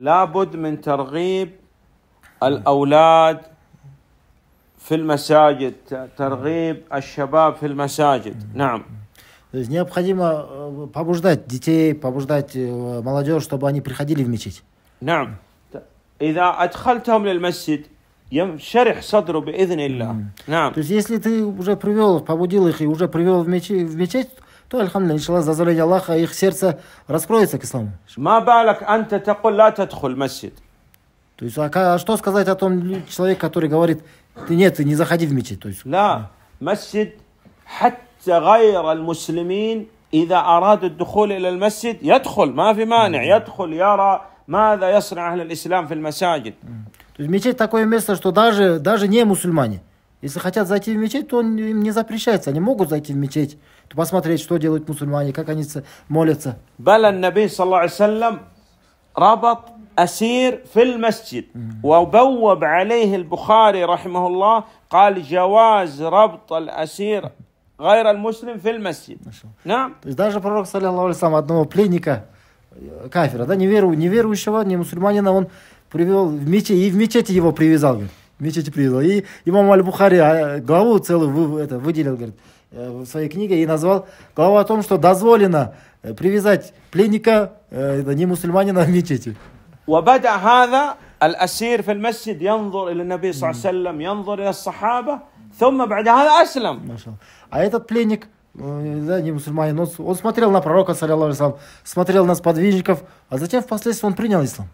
لابد من ترغيب الأولاد في المساجد ترغيب الشباب في المساجد نعم То есть необходимо побуждать детей, побуждать молодежь, чтобы они приходили в мечеть. نعم إذا أدخلتهم للمسجد ينشرح صدره بإذن الله. نعم. То есть если ты уже привел, побудил их и уже привел в мечеть, в мечеть то, альхамдулилля, иншаллах, за заслуги Аллаха, их сердце раскроется к исламу. То есть, а, а что сказать о том человеке, который говорит, ты нет, ты не заходи в мечеть. То есть, لا مسجد حتى غير المسلمين إذا أراد الدخول إلى المسجد يدخل ما في مانع يدخل يرى ماذا يصنع أهل الإسلام في المساجد. То есть мечеть такое место, что даже, даже не мусульмане, если хотят зайти в мечеть, то им не запрещается. Они могут зайти в мечеть, посмотреть, что делают мусульмане, как они молятся. بل Наби صلى الله عليه وسلم ربط أسير في المسجد وبوب عليه البخاري رحمه الله قال جواز ربط الأسير غير المسلم في المسجد نعم То есть даже пророк, саллиллаху алейхи одного пленника, э, кафира, да, неверу, неверующего, не мусульманина, он привел в мечеть, и в мечети его привязал. Говорит. Мечети придал. И имам Аль-Бухари а, главу целую вы, это, выделил, говорит, э, в своей книге и назвал главу о том, что дозволено э, привязать пленника, э, это не мусульманина, в мечети. وبدأ هذا الأسير في المسجد ينظر إلى النبي صلى الله عليه وسلم ينظر إلى الصحابة ثم بعد هذا أسلم ما شاء الله. А этот пленник да, не мусульманин, он, он смотрел на пророка, саллиллаху алейхи смотрел на сподвижников, а затем впоследствии он принял ислам.